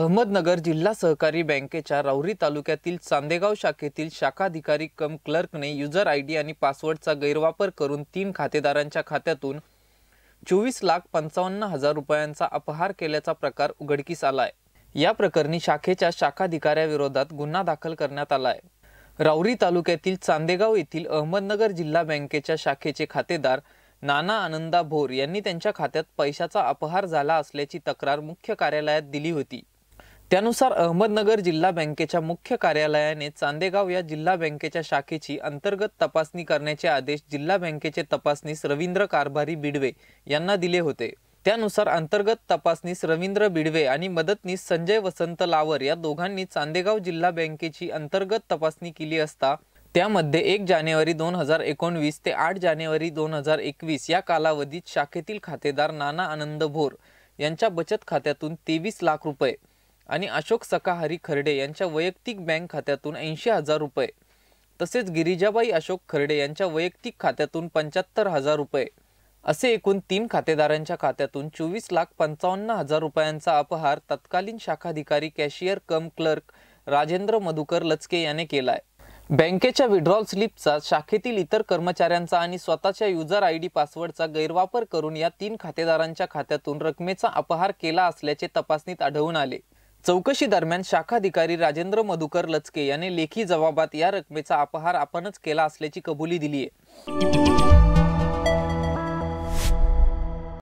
अहमदनगर जिल्हा सहकारी बँकेच्या राऊरी तालुक्यातील चांदेगाव शाखेतील शाखाधिकारी कम क्लर्कने युजर आय डी आणि पासवर्डचा गैरवापर करून तीन खातेदारांच्या खात्यातून चोवीस लाख पंचावन्न हजार रुपयांचा अपहार केल्याचा प्रकार उघडकीस आलाय या प्रकरणी शाखेच्या शाखाधिकाऱ्याविरोधात गुन्हा दाखल करण्यात आलाय राऊरी तालुक्यातील चांदेगाव येथील अहमदनगर जिल्हा बँकेच्या शाखेचे खातेदार नाना आनंदा भोर यांनी त्यांच्या खात्यात पैशाचा अपहार झाला असल्याची तक्रार मुख्य कार्यालयात दिली होती त्यानुसार अहमदनगर जिल्हा बँकेच्या मुख्य कार्यालयाने चांदेगाव या जिल्हा बँकेच्या शाखेची अंतर्गत तपासणी करण्याचे आदेश जिल्हा बँकेचे तपासणीस रवींद्र कारभारी बिडवे यांना दिले होते त्यानुसार अंतर्गत तपासणीस रवींद्र बिडवे आणि मदतनीस संजय वसंत लावर या दोघांनी चांदेगाव जिल्हा बँकेची अंतर्गत तपासणी केली असता त्यामध्ये एक जानेवारी दोन हजार एकोणवीस ते आठ जानेवारी दोन हजार एकवीस या कालावधीत शाखेतील खातेदार नाना आनंद भोर यांच्या बचत खात्यातून तेवीस लाख रुपये आणि अशोक सकाहारी खर्डे यांच्या वैयक्तिक बँक खात्यातून ऐंशी हजार रुपये तसेच गिरिजाबाई अशोक खर्डे यांच्या वैयक्तिक खात्यातून पंच्याहत्तर हजार रुपये असे एकूण तीन खातेदारांच्या खात्यातून चोवीस लाख पंचावन्न हजार रुपयांचा अपहार तत्कालीन शाखाधिकारी cashier cum clerk Rajendra Madhukar Lachke याने केलाय बँकेच्या विड्रॉल स्लिपचा शाखेतील इतर कर्मचाऱ्यांचा आणि स्वतःच्या युजर आय डी पासवर्डचा गैरवापर करून या तीन खातेदारांच्या खात्यातून रकमेचा अपहार केला असल्याचे तपासणीत आढळून आले चौकशी दरम्यान शाखाधिकारी राजेंद्र मधुकर लचके यांनी लेखी जबाबात या रकमेचा अपहार आपणच केला असल्याची कबुली दिली आहे